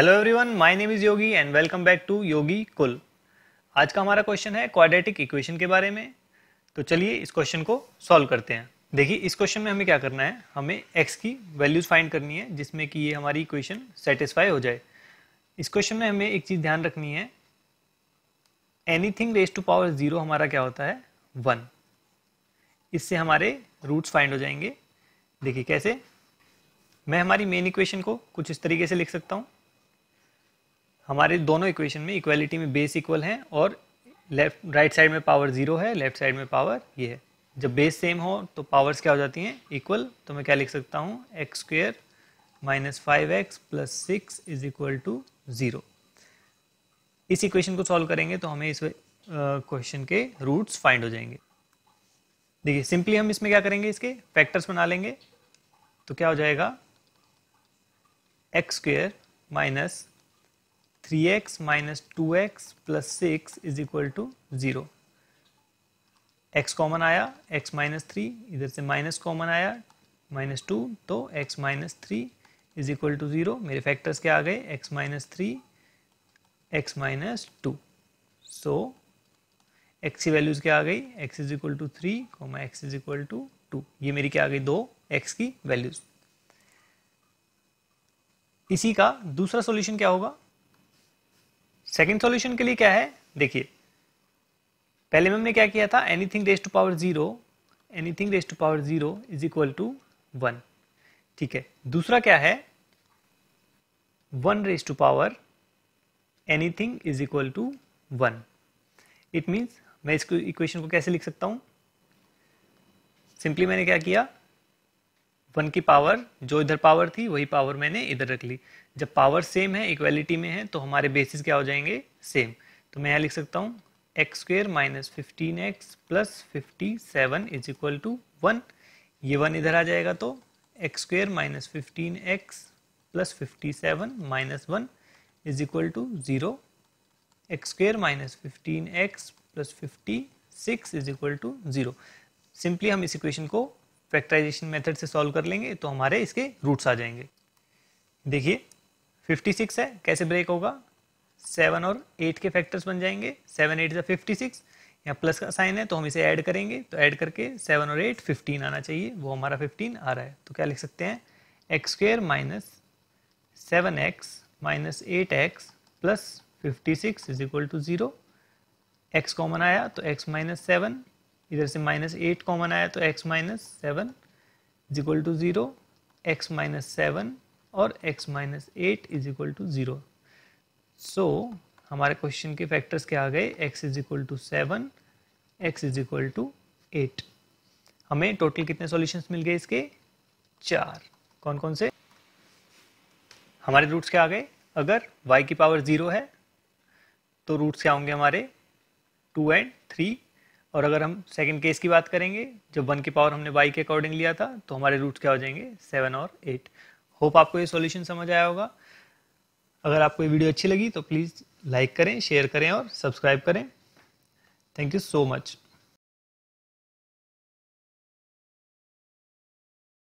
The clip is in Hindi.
hello everyone my name is Yogi and welcome back to Yogi cool आज का हमारा क्वेश्चन है क्वाड्रेटिक इक्वेशन के बारे में तो चलिए इस क्वेश्चन को सॉल्व करते हैं देखिए इस क्वेश्चन में हमें क्या करना है हमें एक्स की वैल्यूज फाइंड करनी है जिसमें कि ये हमारी इक्वेशन सेटिस्फाई हो जाए इस क्वेश्चन में हमें एक चीज़ ध्यान रखनी है anything raise to power zero हमारा क्या होता है वन इससे हमारे रूट्स फाइंड हो जाएंगे देखिए कैसे मैं हमारी मेन इक्वेशन को कुछ इस तरीके से लिख सकता हूँ हमारे दोनों इक्वेशन में इक्वलिटी में बेस इक्वल है और लेफ्ट राइट साइड में पावर जीरो है लेफ्ट साइड में पावर ये है जब बेस सेम हो तो पावर्स क्या हो जाती हैं इक्वल तो मैं क्या लिख सकता हूँ x square minus five x plus six is equal to zero इस इक्वेशन को सॉल्व करेंगे तो हमें इस क्वेश्चन के रूट्स फाइंड हो जाएंगे देखिए सिंपली हम इसमें क्या करेंगे इसके फैक्टर्स बना लेंगे तो क्या हो जाएगा x square minus three x minus two x plus six is equal to zero x common आया एक्स माइनस थ्री इधर से माइनस कॉमन आया माइनस टू तो x minus three is equal to zero मेरे फैक्टर्स क्या आ गए x minus three x minus two so x की वैल्यूज़ क्या आ गई x is equal to three comma x is equal to two ये मेरी क्या आ गई दो एक्स की वैल्यूज़ इसी का दूसरा सॉल्यूशन क्या होगा सेकेंड सोल्यूशन के लिए क्या है देखिए पहले में हमने क्या किया था anything raise to power zero anything raise to power zero is equal to one ठीक है दूसरा क्या है one raise to power anything is equal to one it means मैं इसको इक्वेशन को कैसे लिख सकता हूं सिंपली मैंने क्या किया वन की पावर जो इधर पावर थी वही पावर मैंने इधर रख ली जब पावर सेम है इक्वेलिटी में है तो हमारे बेसिस क्या हो जाएंगे सेम तो मैं यहाँ लिख सकता हूँ x square minus fifteen x plus fifty seven is equal to one ये वन इधर आ जाएगा तो x square minus fifteen x plus fifty seven minus one is equal to zero x square minus fifteen x plus fifty six is equal to zero simply हम इस इक्वेशन को फैक्टराइजेशन मेथड से सॉल्व कर लेंगे तो हमारे इसके रूट्स आ जाएंगे देखिए 56 है कैसे ब्रेक होगा 7 और 8 के फैक्टर्स बन जाएंगे 7 एट ज़ा फिफ्टी सिक्स यहाँ प्लस का साइन है तो हम इसे ऐड करेंगे तो ऐड करके 7 और 8 15 आना चाहिए वो हमारा 15 आ रहा है तो क्या लिख सकते हैं x square minus seven x minus eight x plus fifty six is equal to zero x common आया तो एक्स माइनस सेवन इधर से माइनस एट कॉमन आया तो x minus seven is equal to zero x minus seven और x minus eight is equal to zero so हमारे क्वेश्चन के फैक्टर्स क्या आ गए x is equal to seven x is equal to eight हमें टोटल कितने सॉल्यूशंस मिल गए इसके चार कौन कौन से हमारे रूट्स क्या आ गए अगर वाई की पावर ज़ीरो है तो रूट्स क्या होंगे हमारे टू एंड थ्री और अगर हम सेकेंड केस की बात करेंगे जब वन की पावर हमने वाई के अकॉर्डिंग लिया था तो हमारे रूट क्या हो जाएंगे सेवन और एट होप आपको ये सॉल्यूशन समझ आया होगा अगर आपको ये वीडियो अच्छी लगी तो प्लीज़ लाइक करें शेयर करें और सब्सक्राइब करें थैंक यू सो मच